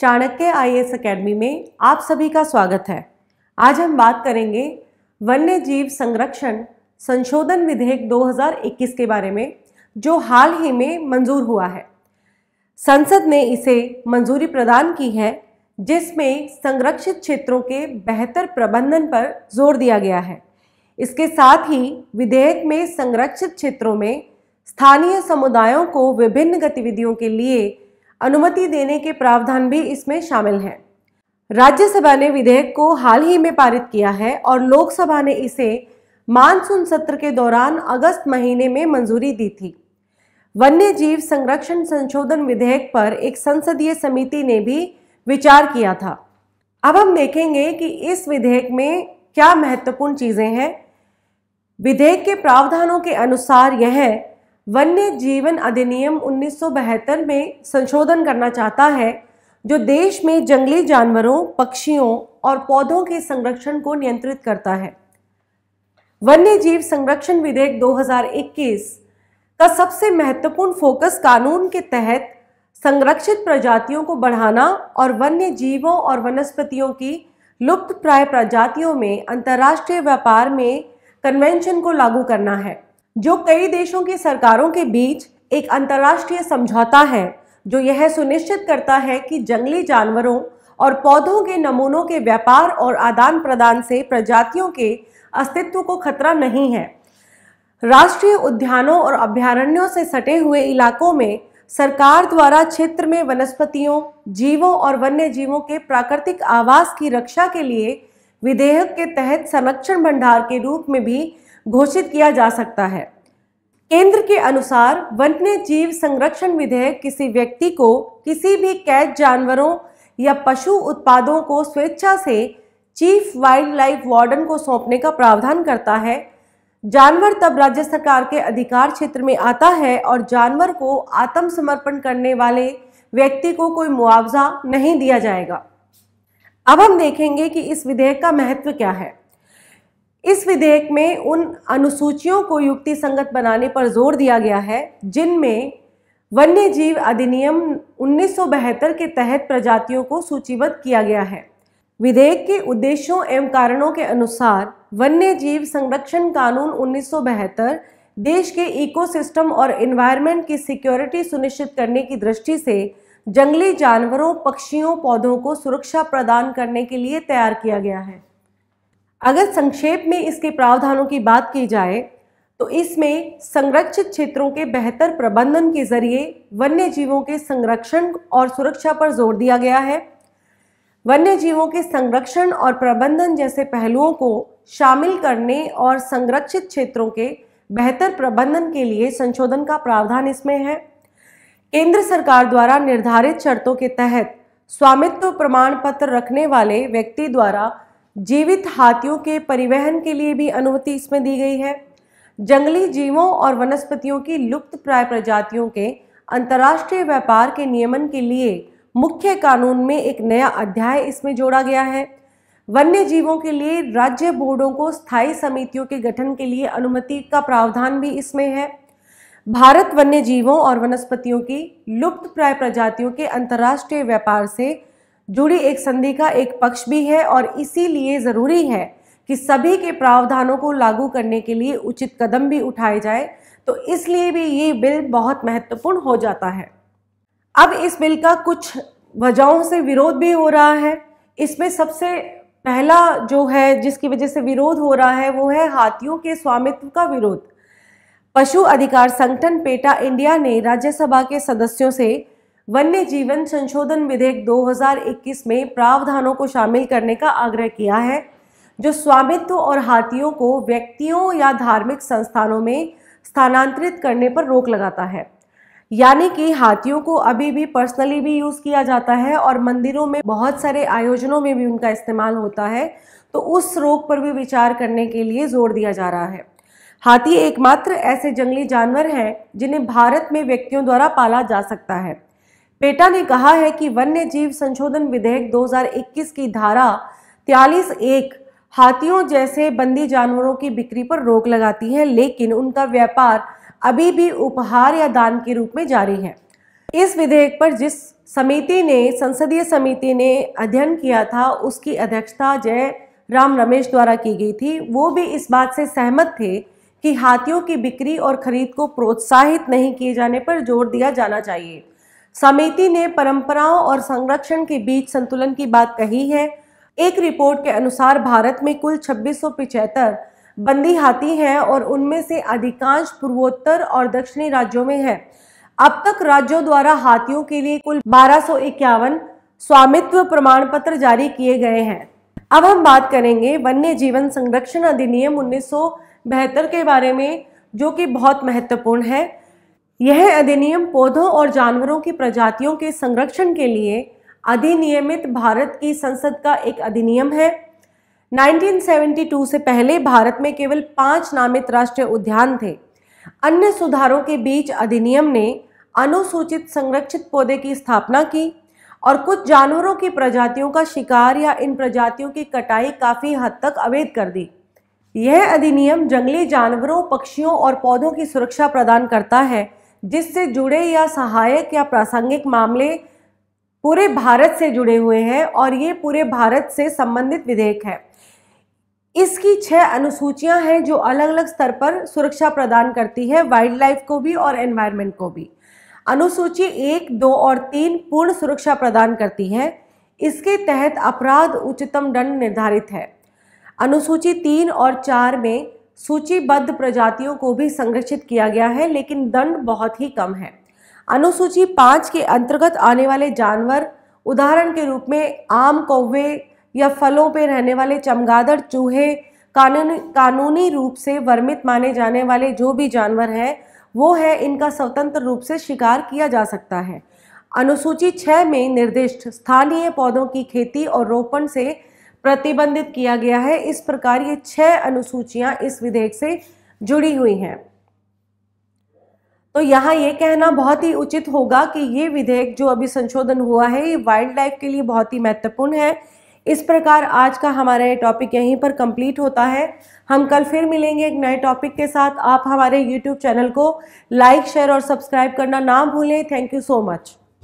Chanakya I S academy में आप सभी का स्वागत है आज हम बात करेंगे वन्य जीव संरक्षण संशोधन विधेयक 2021 के बारे में जो हाल ही में मंजूर हुआ है संसद ने इसे मंजूरी प्रदान की है जिसमें संरक्षित क्षेत्रों के बेहतर प्रबंधन पर जोर दिया गया है इसके साथ ही विधेयक में संरक्षित क्षेत्रों में स्थानीय समुदायों को विभिन्न गतिविधियों के लिए अनुमति देने के प्रावधान भी इसमें शामिल हैं राज्यसभा ने विधेयक को हाल ही में पारित किया है और लोकसभा ने इसे मानसून सत्र के दौरान अगस्त महीने में मंजूरी दी थी वन्य जीव संरक्षण संशोधन विधेयक पर एक संसदीय समिति ने भी विचार किया था अब हम देखेंगे कि इस विधेयक में क्या महत्वपूर्ण चीज़ें हैं विधेयक के प्रावधानों के अनुसार यह वन्य जीवन अधिनियम उन्नीस में संशोधन करना चाहता है जो देश में जंगली जानवरों पक्षियों और पौधों के संरक्षण को नियंत्रित करता है वन्य जीव संरक्षण विधेयक 2021 का सबसे महत्वपूर्ण फोकस कानून के तहत संरक्षित प्रजातियों को बढ़ाना और वन्य जीवों और वनस्पतियों की लुप्त प्राय प्रजातियों में अंतर्राष्ट्रीय व्यापार में कन्वेंशन को लागू करना है जो कई देशों की सरकारों के बीच एक अंतर्राष्ट्रीय समझौता है जो यह सुनिश्चित करता है कि जंगली जानवरों और पौधों के नमूनों के व्यापार और आदान प्रदान से प्रजातियों के अस्तित्व को खतरा नहीं है राष्ट्रीय उद्यानों और अभ्यारण्यों से सटे हुए इलाकों में सरकार द्वारा क्षेत्र में वनस्पतियों जीवों और वन्य जीवों के प्राकृतिक आवास की रक्षा के लिए विधेयक के तहत संरक्षण भंडार के रूप में भी घोषित किया जा सकता है केंद्र के अनुसार वन्य जीव संरक्षण विधेयक किसी व्यक्ति को किसी भी कैद जानवरों या पशु उत्पादों को स्वेच्छा से चीफ वाइल्ड लाइफ वार्डन को सौंपने का प्रावधान करता है जानवर तब राज्य सरकार के अधिकार क्षेत्र में आता है और जानवर को आत्मसमर्पण करने वाले व्यक्ति को कोई मुआवजा नहीं दिया जाएगा अब हम देखेंगे कि इस विधेयक का महत्व क्या है इस विधेयक में उन अनुसूचियों को युक्ति संगत बनाने पर जोर दिया गया है जिनमें वन्य जीव अधिनियम उन्नीस के तहत प्रजातियों को सूचीबद्ध किया गया है विधेयक के उद्देश्यों एवं कारणों के अनुसार वन्य जीव संरक्षण कानून उन्नीस देश के इकोसिस्टम और इन्वायरमेंट की सिक्योरिटी सुनिश्चित करने की दृष्टि से जंगली जानवरों पक्षियों पौधों को सुरक्षा प्रदान करने के लिए तैयार किया गया है अगर संक्षेप में इसके प्रावधानों की बात की जाए तो इसमें संरक्षित क्षेत्रों के बेहतर प्रबंधन के जरिए वन्य जीवों के संरक्षण और सुरक्षा पर जोर दिया गया है वन्य जीवों के संरक्षण और प्रबंधन जैसे पहलुओं को शामिल करने और संरक्षित क्षेत्रों के बेहतर प्रबंधन के लिए संशोधन का प्रावधान इसमें है केंद्र सरकार द्वारा निर्धारित शर्तों के तहत स्वामित्व प्रमाण पत्र रखने वाले व्यक्ति द्वारा जीवित हाथियों के परिवहन के लिए भी अनुमति इसमें दी गई है जंगली जीवों और वनस्पतियों की लुप्त प्राय प्रजातियों के अंतर्राष्ट्रीय व्यापार के नियमन के लिए मुख्य कानून में एक नया अध्याय इसमें जोड़ा गया है वन्य जीवों के लिए राज्य बोर्डों को स्थायी समितियों के गठन के लिए अनुमति का प्रावधान भी इसमें है भारत वन्य जीवों और वनस्पतियों की लुप्त प्राय प्रजातियों के अंतर्राष्ट्रीय व्यापार से जुड़ी एक संधि का एक पक्ष भी है और इसीलिए ज़रूरी है कि सभी के प्रावधानों को लागू करने के लिए उचित कदम भी उठाए जाए तो इसलिए भी ये बिल बहुत महत्वपूर्ण हो जाता है अब इस बिल का कुछ वजहों से विरोध भी हो रहा है इसमें सबसे पहला जो है जिसकी वजह से विरोध हो रहा है वो है हाथियों के स्वामित्व का विरोध पशु अधिकार संगठन पेटा इंडिया ने राज्यसभा के सदस्यों से वन्य जीवन संशोधन विधेयक 2021 में प्रावधानों को शामिल करने का आग्रह किया है जो स्वामित्व और हाथियों को व्यक्तियों या धार्मिक संस्थानों में स्थानांतरित करने पर रोक लगाता है यानी कि हाथियों को अभी भी पर्सनली भी यूज़ किया जाता है और मंदिरों में बहुत सारे आयोजनों में भी उनका इस्तेमाल होता है तो उस रोग पर भी विचार करने के लिए जोर दिया जा रहा है हाथी एकमात्र ऐसे जंगली जानवर हैं जिन्हें भारत में व्यक्तियों द्वारा पाला जा सकता है पेटा ने कहा है कि वन्य जीव संशोधन विधेयक 2021 की धारा त्यालीस एक हाथियों जैसे बंदी जानवरों की बिक्री पर रोक लगाती है लेकिन उनका व्यापार अभी भी उपहार या दान के रूप में जारी है इस विधेयक पर जिस समिति ने संसदीय समिति ने अध्ययन किया था उसकी अध्यक्षता जय राम रमेश द्वारा की गई थी वो भी इस बात से सहमत थे कि हाथियों की बिक्री और खरीद को प्रोत्साहित नहीं किए जाने पर जोर दिया जाना चाहिए समिति ने परंपराओं और संरक्षण के बीच संतुलन की बात कही है एक रिपोर्ट के अनुसार भारत में कुल छब्बीस बंदी हाथी हैं और उनमें से अधिकांश पूर्वोत्तर और दक्षिणी राज्यों में हैं। अब तक राज्यों द्वारा हाथियों के लिए कुल बारह स्वामित्व प्रमाण पत्र जारी किए गए हैं अब हम बात करेंगे वन्य जीवन संरक्षण अधिनियम उन्नीस के बारे में जो कि बहुत महत्वपूर्ण है यह अधिनियम पौधों और जानवरों की प्रजातियों के संरक्षण के लिए अधिनियमित भारत की संसद का एक अधिनियम है 1972 से पहले भारत में केवल पांच नामित राष्ट्रीय उद्यान थे अन्य सुधारों के बीच अधिनियम ने अनुसूचित संरक्षित पौधे की स्थापना की और कुछ जानवरों की प्रजातियों का शिकार या इन प्रजातियों की कटाई काफ़ी हद तक अवैध कर दी यह अधिनियम जंगली जानवरों पक्षियों और पौधों की सुरक्षा प्रदान करता है जिससे जुड़े या सहायक या प्रासंगिक मामले पूरे भारत से जुड़े हुए हैं और ये पूरे भारत से संबंधित विधेयक है इसकी छह अनुसूचियां हैं जो अलग अलग स्तर पर सुरक्षा प्रदान करती है वाइल्ड लाइफ को भी और एनवायरनमेंट को भी अनुसूची एक दो और तीन पूर्ण सुरक्षा प्रदान करती है इसके तहत अपराध उच्चतम दंड निर्धारित है अनुसूची तीन और चार में सूचीबद्ध प्रजातियों को भी संरक्षित किया गया है लेकिन दंड बहुत ही कम है अनुसूची पाँच के अंतर्गत आने वाले जानवर उदाहरण के रूप में आम कौवे या फलों पर रहने वाले चमगादड़ चूहे कानून कानूनी रूप से वर्मित माने जाने वाले जो भी जानवर हैं वो है इनका स्वतंत्र रूप से शिकार किया जा सकता है अनुसूची छः में निर्दिष्ट स्थानीय पौधों की खेती और रोपण से प्रतिबंधित किया गया है इस प्रकार ये छह अनुसूचियां इस विधेयक से जुड़ी हुई हैं तो यहाँ ये कहना बहुत ही उचित होगा कि ये विधेयक जो अभी संशोधन हुआ है ये वाइल्ड लाइफ के लिए बहुत ही महत्वपूर्ण है इस प्रकार आज का हमारा ये टॉपिक यहीं पर कंप्लीट होता है हम कल फिर मिलेंगे एक नए टॉपिक के साथ आप हमारे यूट्यूब चैनल को लाइक शेयर और सब्सक्राइब करना ना भूलें थैंक यू सो मच